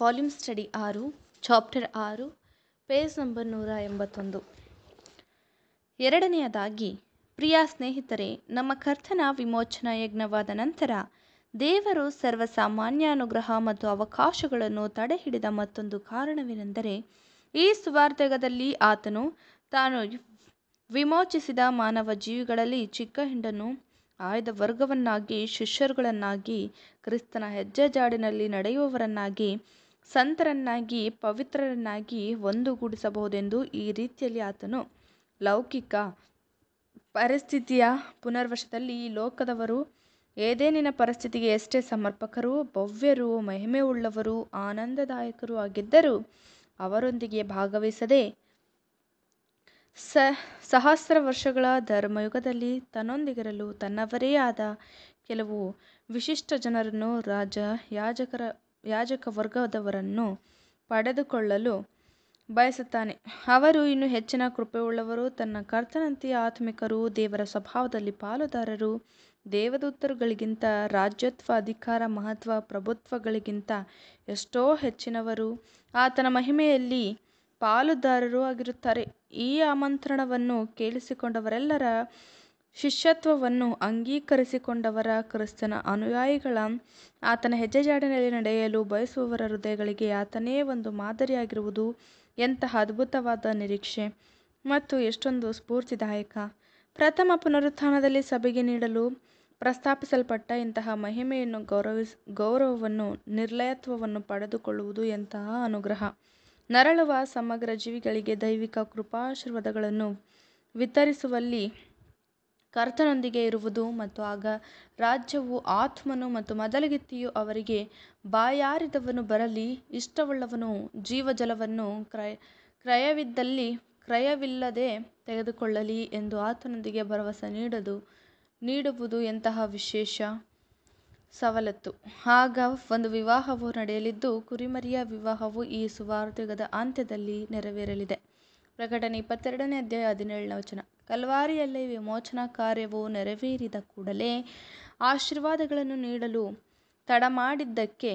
Volume study ಆರು chapter ಆರು page number ನೂರ ಎಂಬತ್ತೊಂದು ಎರಡನೆಯದಾಗಿ ಪ್ರಿಯ ಸ್ನೇಹಿತರೆ ನಮ್ಮ ಕರ್ತನ ವಿಮೋಚನಾ ಯಜ್ಞವಾದ ನಂತರ ದೇವರು ಸರ್ವಸಾಮಾನ್ಯ ಅನುಗ್ರಹ ಮತ್ತು ಅವಕಾಶಗಳನ್ನು ತಡೆಹಿಡಿದ ಮತ್ತೊಂದು ಕಾರಣವೇನೆಂದರೆ ಈ ಸುವಾರ್ಧಕದಲ್ಲಿ ಆತನು ತಾನು ವಿಮೋಚಿಸಿದ ಮಾನವ ಜೀವಿಗಳಲ್ಲಿ ಚಿಕ್ಕ ಹಿಂಡನ್ನು ಆಯ್ದ ವರ್ಗವನ್ನಾಗಿ ಶಿಷ್ಯರುಗಳನ್ನಾಗಿ ಕ್ರಿಸ್ತನ ಹೆಜ್ಜೆ ಜಾಡಿನಲ್ಲಿ ನಡೆಯುವವರನ್ನಾಗಿ ಸಂತರನ್ನಾಗಿ ಪವಿತ್ರರನ್ನಾಗಿ ಒಂದುಗೂಡಿಸಬಹುದೆಂದು ಈ ರೀತಿಯಲ್ಲಿ ಆತನು ಲೌಕಿಕ ಪರಿಸ್ಥಿತಿಯ ಪುನರ್ವಶದಲ್ಲಿ ಈ ಲೋಕದವರು ಏದೇನಿನ ಪರಿಸ್ಥಿತಿಗೆ ಎಷ್ಟೇ ಭವ್ಯರು ಮಹಿಮೆ ಉಳ್ಳವರು ಆನಂದದಾಯಕರು ಆಗಿದ್ದರೂ ಅವರೊಂದಿಗೆ ಭಾಗವಹಿಸದೆ ಸ ಸಹಸ್ರ ವರ್ಷಗಳ ಧರ್ಮಯುಗದಲ್ಲಿ ತನ್ನೊಂದಿಗಿರಲು ತನ್ನವರೇ ಆದ ಕೆಲವು ವಿಶಿಷ್ಟ ಜನರನ್ನು ರಾಜ ಯಾಜಕರ ಯಾಜಕ ವರ್ಗದವರನ್ನು ಪಡೆದುಕೊಳ್ಳಲು ಬಯಸುತ್ತಾನೆ ಅವರು ಇನ್ನು ಹೆಚ್ಚಿನ ಕೃಪೆಯುಳ್ಳವರು ತನ್ನ ಕರ್ತನಂತೆಯ ಆತ್ಮಿಕರು ದೇವರ ಸ್ವಭಾವದಲ್ಲಿ ಪಾಲುದಾರರು ದೇವದೂತರುಗಳಿಗಿಂತ ರಾಜ್ಯತ್ವ ಅಧಿಕಾರ ಮಹತ್ವ ಪ್ರಭುತ್ವಗಳಿಗಿಂತ ಎಷ್ಟೋ ಹೆಚ್ಚಿನವರು ಆತನ ಮಹಿಮೆಯಲ್ಲಿ ಪಾಲುದಾರರು ಆಗಿರುತ್ತಾರೆ ಈ ಆಮಂತ್ರಣವನ್ನು ಕೇಳಿಸಿಕೊಂಡವರೆಲ್ಲರ ಶಿಷ್ಯತ್ವವನ್ನು ಅಂಗೀಕರಿಸಿಕೊಂಡವರ ಕ್ರಿಸ್ತನ ಅನುಯಾಯಿಗಳ ಆತನ ಹೆಜ್ಜೆಜಾಡಿನಲ್ಲಿ ನಡೆಯಲು ಬಯಸುವವರ ಹೃದಯಗಳಿಗೆ ಆತನೇ ಒಂದು ಮಾದರಿಯಾಗಿರುವುದು ಎಂತಹ ಅದ್ಭುತವಾದ ನಿರೀಕ್ಷೆ ಮತ್ತು ಎಷ್ಟೊಂದು ಸ್ಫೂರ್ತಿದಾಯಕ ಪ್ರಥಮ ಪುನರುತ್ಥಾನದಲ್ಲಿ ಸಭೆಗೆ ನೀಡಲು ಪ್ರಸ್ತಾಪಿಸಲ್ಪಟ್ಟ ಇಂತಹ ಮಹಿಮೆಯನ್ನು ಗೌರವಿಸ್ ಗೌರವವನ್ನು ನಿರ್ಲಯತ್ವವನ್ನು ಪಡೆದುಕೊಳ್ಳುವುದು ಎಂತಹ ಅನುಗ್ರಹ ನರಳುವ ಸಮಗ್ರ ಜೀವಿಗಳಿಗೆ ದೈವಿಕ ಕೃಪಾಶೀರ್ವಾದಗಳನ್ನು ವಿತರಿಸುವಲ್ಲಿ ಕರ್ತನೊಂದಿಗೆ ಇರುವುದು ಮತ್ತು ಆಗ ರಾಜ್ಯವು ಆತ್ಮನು ಮತ್ತು ಮದಲಗಿತ್ತಿಯು ಅವರಿಗೆ ಬಾಯಾರಿದವನು ಬರಲಿ ಇಷ್ಟವುಳ್ಳವನು ಜೀವಜಲವನ್ನು ಕ್ರಯ ಕ್ರಯವಿದ್ದಲ್ಲಿ ಕ್ರಯವಿಲ್ಲದೆ ತೆಗೆದುಕೊಳ್ಳಲಿ ಎಂದು ಆತನೊಂದಿಗೆ ಭರವಸೆ ನೀಡದು ನೀಡುವುದು ಎಂತಹ ವಿಶೇಷ ಸವಲತ್ತು ಆಗ ಒಂದು ವಿವಾಹವು ನಡೆಯಲಿದ್ದು ಕುರಿಮರಿಯ ವಿವಾಹವು ಈ ಸುವಾರ್ತೆಗದ ಅಂತ್ಯದಲ್ಲಿ ನೆರವೇರಲಿದೆ ಪ್ರಕಟಣೆ ಇಪ್ಪತ್ತೆರಡನೇ ಅಧ್ಯಾಯ ಹದಿನೇಳನೇ ವಚನ ಕಲ್ವಾರಿಯಲ್ಲಿ ವಿಮೋಚನಾ ಕಾರ್ಯವು ನೆರವೇರಿದ ಕೂಡಲೇ ಆಶೀರ್ವಾದಗಳನ್ನು ನೀಡಲು ತಡಮಾಡಿದ್ದಕ್ಕೆ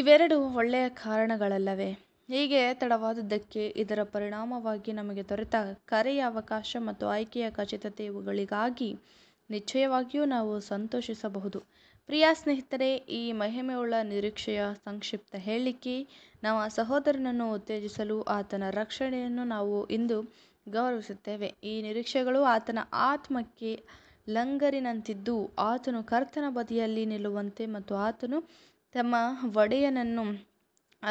ಇವೆರಡು ಒಳ್ಳೆಯ ಕಾರಣಗಳಲ್ಲವೇ ಹೀಗೆ ತಡವಾದದ್ದಕ್ಕೆ ಇದರ ಪರಿಣಾಮವಾಗಿ ನಮಗೆ ದೊರೆತ ಕರೆಯ ಅವಕಾಶ ಮತ್ತು ಆಯ್ಕೆಯ ಖಚಿತತೆ ಇವುಗಳಿಗಾಗಿ ನಿಶ್ಚಯವಾಗಿಯೂ ನಾವು ಸಂತೋಷಿಸಬಹುದು ಪ್ರಿಯ ಸ್ನೇಹಿತರೆ ಈ ಮಹಿಮೆಯುಳ್ಳ ನಿರೀಕ್ಷೆಯ ಸಂಕ್ಷಿಪ್ತ ಹೇಳಿಕೆ ನಮ್ಮ ಸಹೋದರನನ್ನು ಉತ್ತೇಜಿಸಲು ಆತನ ರಕ್ಷಣೆಯನ್ನು ನಾವು ಇಂದು ಗೌರವಿಸುತ್ತೇವೆ ಈ ನಿರೀಕ್ಷೆಗಳು ಆತನ ಆತ್ಮಕ್ಕೆ ಲಂಗರಿನಂತಿದ್ದು ಆತನು ಕರ್ತನ ಬದಿಯಲ್ಲಿ ನಿಲ್ಲುವಂತೆ ಮತ್ತು ಆತನು ತಮ್ಮ ಒಡೆಯನನ್ನು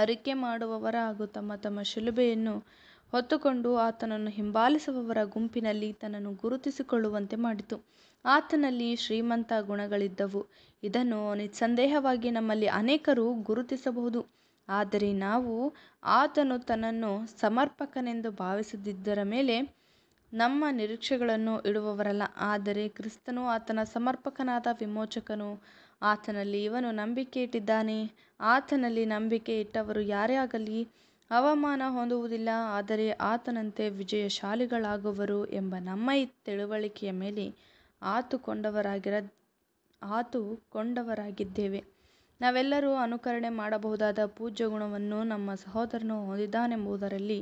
ಅರಿಕೆ ಮಾಡುವವರ ಹಾಗೂ ತಮ್ಮ ತಮ್ಮ ಶಿಲುಬೆಯನ್ನು ಹೊತ್ತುಕೊಂಡು ಆತನನ್ನು ಹಿಂಬಾಲಿಸುವವರ ಗುಂಪಿನಲ್ಲಿ ತನ್ನನ್ನು ಗುರುತಿಸಿಕೊಳ್ಳುವಂತೆ ಮಾಡಿತು ಆತನಲ್ಲಿ ಶ್ರೀಮಂತ ಗುಣಗಳಿದ್ದವು ಇದನ್ನು ನಿಸ್ಸಂದೇಹವಾಗಿ ನಮ್ಮಲ್ಲಿ ಅನೇಕರು ಗುರುತಿಸಬಹುದು ಆದರೆ ನಾವು ಆತನು ತನ್ನನ್ನು ಸಮರ್ಪಕನೆಂದು ಭಾವಿಸದಿದ್ದರ ಮೇಲೆ ನಮ್ಮ ನಿರೀಕ್ಷೆಗಳನ್ನು ಇಡುವವರಲ್ಲ ಆದರೆ ಕ್ರಿಸ್ತನು ಆತನ ಸಮರ್ಪಕನಾದ ವಿಮೋಚಕನು ಆತನಲ್ಲಿ ಇವನು ನಂಬಿಕೆ ಇಟ್ಟಿದ್ದಾನೆ ಆತನಲ್ಲಿ ನಂಬಿಕೆ ಇಟ್ಟವರು ಯಾರೇ ಆಗಲಿ ಅವಮಾನ ಹೊಂದುವುದಿಲ್ಲ ಆದರೆ ಆತನಂತೆ ವಿಜಯಶಾಲಿಗಳಾಗುವರು ಎಂಬ ನಮ್ಮ ತಿಳುವಳಿಕೆಯ ಮೇಲೆ ಆತುಕೊಂಡವರಾಗಿರ ಆತುಕೊಂಡವರಾಗಿದ್ದೇವೆ ನಾವೆಲ್ಲರೂ ಅನುಕರಣೆ ಮಾಡಬಹುದಾದ ಪೂಜ್ಯ ಗುಣವನ್ನು ನಮ್ಮ ಸಹೋದರನು ಹೊಂದಿದ್ದಾನೆಂಬುದರಲ್ಲಿ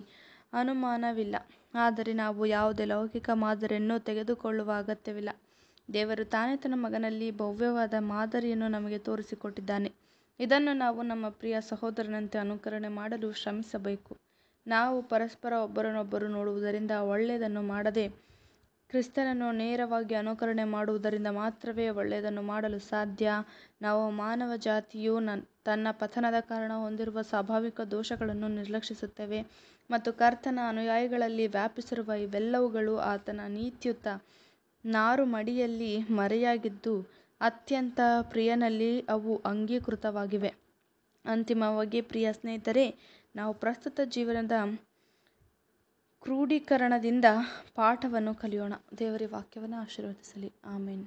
ಅನುಮಾನವಿಲ್ಲ ಆದರೆ ನಾವು ಯಾವುದೇ ಲೌಕಿಕ ಮಾದರಿಯನ್ನು ತೆಗೆದುಕೊಳ್ಳುವ ಅಗತ್ಯವಿಲ್ಲ ದೇವರು ತಾನೇ ತನ್ನ ಮಗನಲ್ಲಿ ಭವ್ಯವಾದ ಮಾದರಿಯನ್ನು ನಮಗೆ ತೋರಿಸಿಕೊಟ್ಟಿದ್ದಾನೆ ಇದನ್ನು ನಾವು ನಮ್ಮ ಪ್ರಿಯ ಸಹೋದರನಂತೆ ಅನುಕರಣೆ ಮಾಡಲು ಶ್ರಮಿಸಬೇಕು ನಾವು ಪರಸ್ಪರ ಒಬ್ಬರನ್ನೊಬ್ಬರು ನೋಡುವುದರಿಂದ ಒಳ್ಳೆಯದನ್ನು ಮಾಡದೆ ಕ್ರಿಸ್ತನನ್ನು ನೇರವಾಗಿ ಅನುಕರಣೆ ಮಾಡುವುದರಿಂದ ಮಾತ್ರವೇ ಒಳ್ಳೆಯದನ್ನು ಮಾಡಲು ಸಾಧ್ಯ. ನಾವು ಮಾನವ ಜಾತಿಯು ತನ್ನ ಪತನದ ಕಾರಣ ಹೊಂದಿರುವ ಸ್ವಾಭಾವಿಕ ದೋಷಗಳನ್ನು ನಿರ್ಲಕ್ಷಿಸುತ್ತೇವೆ ಮತ್ತು ಕರ್ತನ ಅನುಯಾಯಿಗಳಲ್ಲಿ ವ್ಯಾಪಿಸಿರುವ ಇವೆಲ್ಲವುಗಳು ಆತನ ನೀತಿಯುತ ಮಡಿಯಲ್ಲಿ ಮರೆಯಾಗಿದ್ದು, ಅತ್ಯಂತ ಪ್ರಿಯನಲ್ಲಿ ಅವು ಅಂಗೀಕೃತವಾಗಿವೆ. ಅಂತಿಮವಾಗಿ, ಪ್ರಿಯ ಸ್ನೇಹಿತರೇ, ನಾವು ಪ್ರಸ್ತುತ ಜೀವನದ ಕ್ರೂಢೀಕರಣದಿಂದ ಪಾಠವನ್ನು ಕಲಿಯೋಣ ದೇವರ ವಾಕ್ಯವನ್ನು ಆಶೀರ್ವದಿಸಲಿ ಆಮೇನ್